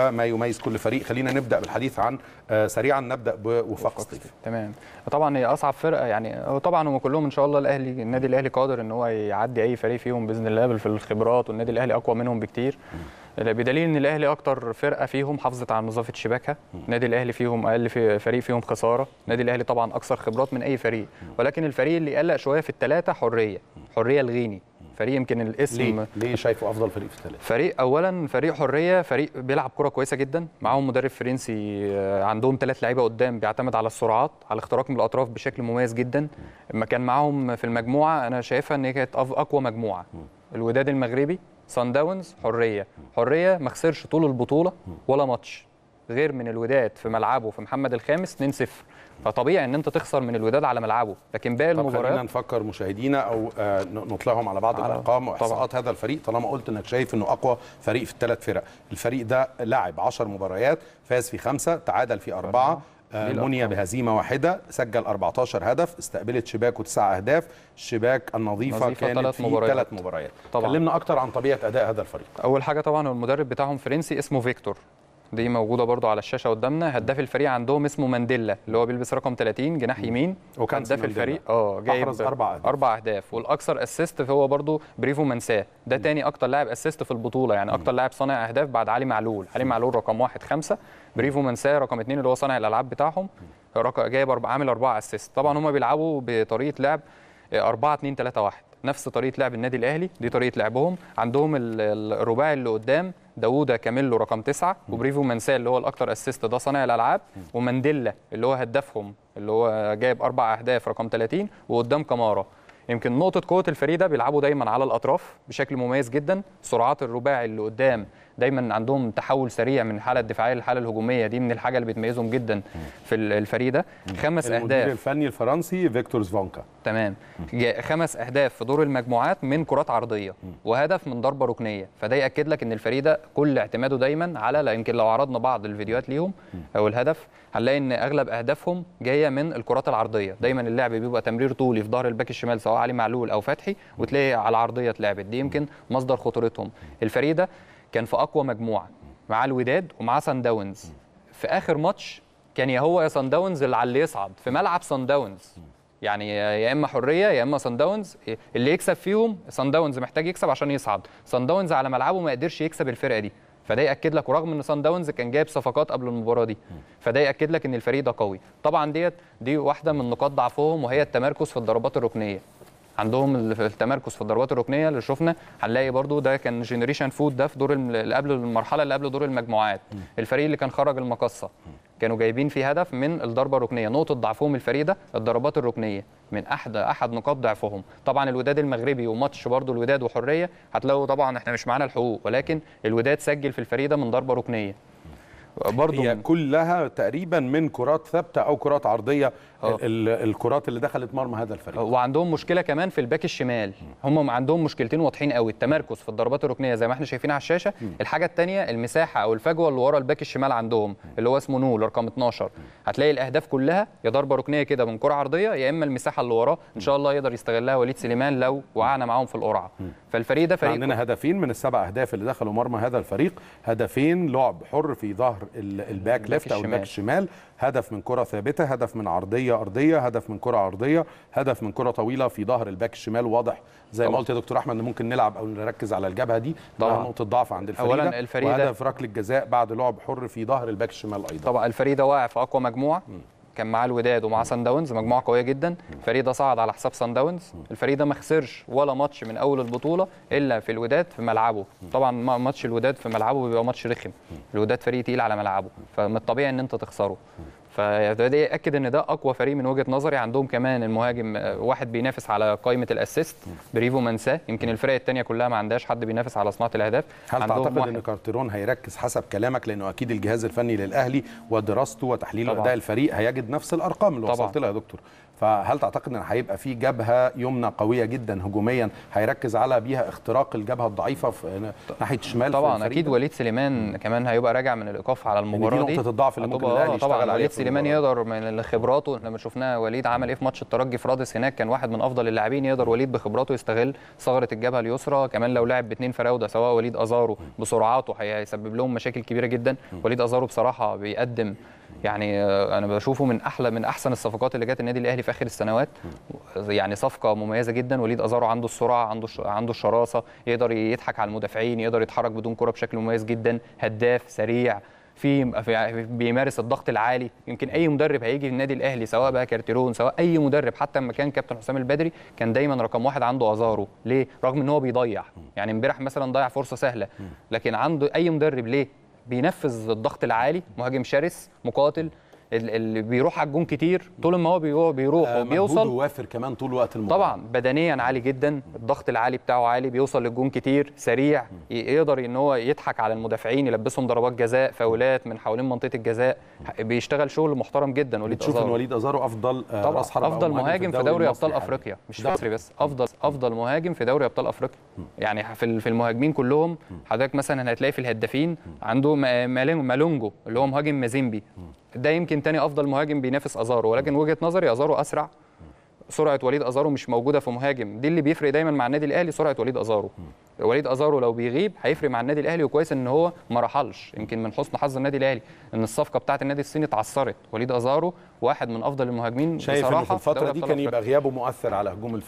ما يميز كل فريق خلينا نبدا بالحديث عن آه، سريعا نبدا بوفاق سطيف تمام طبعا هي اصعب فرقه يعني طبعا هم كلهم ان شاء الله الاهلي النادي الاهلي قادر ان هو يعدي اي فريق فيهم باذن الله في الخبرات والنادي الاهلي اقوى منهم بكتير بدليل ان الاهلي اكتر فرقه فيهم حافظت على نظافه شباكها النادي الاهلي فيهم اقل في فريق فيهم خساره النادي الاهلي طبعا اكثر خبرات من اي فريق ولكن الفريق اللي قلق شويه في الثلاثه حريه حريه الغيني فريق يمكن الاسم ليه, ليه شايفه افضل فريق في الثلاثه فريق اولا فريق حريه فريق بيلعب كره كويسه جدا معاهم مدرب فرنسي آه، عندهم ثلاث لعيبه قدام بيعتمد على السرعات على الاختراق من الاطراف بشكل مميز جدا لما كان معاهم في المجموعه انا شايفها ان هي كانت اقوى مجموعه الوداد المغربي سان داونز حريه حريه ما خسرش طول البطوله ولا ماتش غير من الوداد في ملعبه في محمد الخامس 2-0 فطبيعي ان انت تخسر من الوداد على ملعبه لكن باقي المباريات خلينا نفكر مشاهدينا او آه، نطلعهم على بعض على آه، الارقام واحصاءات هذا الفريق طالما قلت انك شايف انه اقوى فريق في الثلاث فرق الفريق ده لعب 10 مباريات فاز في خمسه تعادل في اربعه آه، منيا بهزيمه واحده سجل 14 هدف استقبلت شباكه 9 اهداف الشباك النظيفه كانت ثلاث مباريات. ثلاث مباريات طبعا كلمنا اكتر عن طبيعه اداء هذا الفريق اول حاجه طبعا المدرب بتاعهم فرنسي اسمه فيكتور دي موجوده برضو على الشاشه قدامنا هداف الفريق عندهم اسمه مانديلا اللي هو بيلبس رقم 30 جناح يمين وكان هداف الفريق اه جايب اربع اهداف اربع اهداف والاكثر اسيست هو برضو بريفو منساه ده تاني اكتر لاعب اسيست في البطوله يعني اكتر لاعب صانع اهداف بعد علي معلول علي معلول رقم واحد خمسه بريفو منساه رقم اثنين اللي هو صانع الالعاب بتاعهم جايب عامل اربعه اسيست طبعا هم بيلعبوا بطريقه لعب 4 2 3 1 نفس طريقه لعب النادي الاهلي دي طريقه لعبهم عندهم الرباعي اللي قدام داوودا كاميلو رقم تسعة وبريفو منسال اللي هو الاكثر اسيست ده صانع الالعاب ومانديلا اللي هو هدافهم اللي هو جايب اربع اهداف رقم 30 وقدام كمارا يمكن نقطه قوه الفريق ده بيلعبوا دايما على الاطراف بشكل مميز جدا سرعات الرباعي اللي قدام دايما عندهم تحول سريع من الحاله الدفاعيه للحاله الهجوميه دي من الحاجه اللي بتميزهم جدا في الفريق ده خمس اهداف المدير الفني الفرنسي فيكتور زفانكا تمام خمس اهداف في دور المجموعات من كرات عرضيه وهدف من ضربه ركنيه فده ياكد لك ان الفريق ده كل اعتماده دايما على لا يمكن لو عرضنا بعض الفيديوهات ليهم او الهدف هنلاقي ان اغلب اهدافهم جايه من الكرات العرضيه دايما اللعب بيبقى تمرير طولي في ظهر الباك الشمال سواء علي معلول او فتحي وتلاقي على العرضيه اتلعبت دي يمكن مصدر خطورتهم الفريده كان في اقوى مجموعه مع الوداد ومع سان داونز في اخر ماتش كان يا هو يا سان داونز اللي على اللي يصعد في ملعب سان داونز يعني يا اما حريه يا اما سان داونز اللي يكسب فيهم سان داونز محتاج يكسب عشان يصعد سان داونز على ملعبه ما قدرش يكسب الفرقه دي فده ياكد لك ورغم ان سان داونز كان جايب صفقات قبل المباراه دي فده ياكد لك ان الفريق ده قوي طبعا ديت دي واحده من نقاط ضعفهم وهي التمركز في الضربات الركنيه عندهم في التمركز في الضربات الركنيه اللي شفنا هنلاقي برده ده كان جنريشن فود ده في دور اللي قبل المرحله اللي قبل دور المجموعات الفريق اللي كان خرج المقصه كانوا جايبين فيه هدف من الضربه الركنيه نقطه ضعفهم الفريق ده الضربات الركنيه من احد احد نقاط ضعفهم طبعا الوداد المغربي وماتش برده الوداد وحريه هتلاقوا طبعا احنا مش معانا الحقوق ولكن الوداد سجل في الفريق ده من ضربه ركنيه برضو هي كلها تقريبا من كرات ثابته او كرات عرضيه أوه. الكرات اللي دخلت مرمى هذا الفريق آه، وعندهم مشكله كمان في الباك الشمال هم عندهم مشكلتين واضحين قوي التمركز في الضربات الركنيه زي ما احنا شايفين على الشاشه م. الحاجه الثانيه المساحه او الفجوه اللي ورا الباك الشمال عندهم اللي هو اسمه نول رقم 12 هتلاقي الاهداف كلها يا ضربه ركنيه كده من كره عرضيه يا اما المساحه اللي وراه ان شاء الله يقدر يستغلها وليد سليمان لو وقعنا معاهم في القرعه فالفريق ده فريق عندنا هدفين من السبع اهداف اللي دخلوا مرمى هذا الفريق هدفين لعب حر في ظهر الباك ليفت او الباك الشمال هدف من كره ثابته هدف من عرضيه ارضيه هدف من كره عرضيه هدف من كره طويله في ظهر الباك الشمال واضح زي ما قلت يا دكتور احمد ان ممكن نلعب او نركز على الجبهه دي طبعا نقطه ضعف عند الفريق اولا الفريق وهدف ركله جزاء بعد لعب حر في ظهر الباك الشمال ايضا طبعا الفريق ده واقع في اقوى مجموعه كان معاه الوداد ومعاه سان داونز مجموعه قويه جدا الفريق ده صعد على حساب سان داونز الفريق ده ما خسرش ولا ماتش من اول البطوله الا في الوداد في ملعبه طبعا ماتش الوداد في ملعبه بيبقى ماتش رخم الوداد فريق تقيل على ملعبه فمن الطبيعي ان انت تخسره فده ياكد ان ده اقوى فريق من وجهه نظري عندهم كمان المهاجم آه، واحد بينافس على قائمه الاسيست بريفو منساه يمكن الفرق الثانيه كلها ما عندهاش حد بينافس على صناعه الاهداف هل تعتقد واحد. ان كارتيرون هيركز حسب كلامك لانه اكيد الجهاز الفني للاهلي ودراسته وتحليل اداء الفريق هيجد نفس الارقام اللي وصلت لها يا دكتور فهل تعتقد ان هيبقى في جبهه يمنى قويه جدا هجوميا هيركز على بيها اختراق الجبهه الضعيفه في ناحيه شمال طبعا اكيد وليد سليمان كمان هيبقى راجع من الايقاف على المباراه دي نقطه الضعف اللي ممكن آه، الاهلي يشتغل عليها سليمان يقدر من خبراته احنا شفناه وليد عمل ايه في ماتش الترجي في رادس هناك كان واحد من افضل اللاعبين يقدر وليد بخبراته يستغل ثغره الجبهه اليسرى كمان لو لعب باثنين فراوده سواء وليد ازارو بسرعاته هيسبب لهم مشاكل كبيره جدا وليد ازارو بصراحه بيقدم يعني آه، انا بشوفه من احلى من احسن الصفقات اللي جت النادي الاهلي في اخر السنوات يعني صفقه مميزه جدا وليد ازارو عنده السرعه عنده عنده الشراسه يقدر يضحك على المدافعين يقدر يتحرك بدون كره بشكل مميز جدا هداف سريع في, بيمارس الضغط العالي يمكن اي مدرب هيجي النادي الاهلي سواء بقى كارتيرون سواء اي مدرب حتى لما كان كابتن حسام البدري كان دايما رقم واحد عنده ازاره ليه رغم ان هو بيضيع يعني امبارح مثلا ضيع فرصه سهله لكن عنده اي مدرب ليه بينفذ الضغط العالي مهاجم شرس مقاتل اللي بيروح على الجون كتير طول ما هو بيروح آه وبيوصل وافر كمان طول وقت المباراه طبعا بدنيا عالي جدا الضغط العالي بتاعه عالي بيوصل للجون كتير سريع يقدر ان هو يضحك على المدافعين يلبسهم ضربات جزاء فاولات من حوالين منطقه الجزاء بيشتغل شغل محترم جدا وليد تشوف ان وليد ازارو افضل آه طبعا افضل مهاجم في دوري ابطال يعني. افريقيا مش مصري بس افضل افضل مهاجم في دوري ابطال افريقيا يعني في المهاجمين كلهم حضرتك مثلا هتلاقي في الهدافين عنده آه، مالونجو اللي هو مهاجم مازيمبي ده يمكن تاني افضل مهاجم بينافس ازارو ولكن وجهه نظري ازارو اسرع سرعه وليد ازارو مش موجوده في مهاجم دي اللي بيفرق دايما مع النادي الاهلي سرعه وليد ازارو وليد ازارو لو بيغيب هيفرق مع النادي الاهلي وكويس ان هو ما رحلش يمكن من حسن حظ النادي الاهلي ان الصفقه بتاعه النادي الصيني اتعثرت وليد ازارو واحد من افضل المهاجمين شايف بصراحه في الفتره دي كان يبقى غيابه مؤثر على هجوم الفريق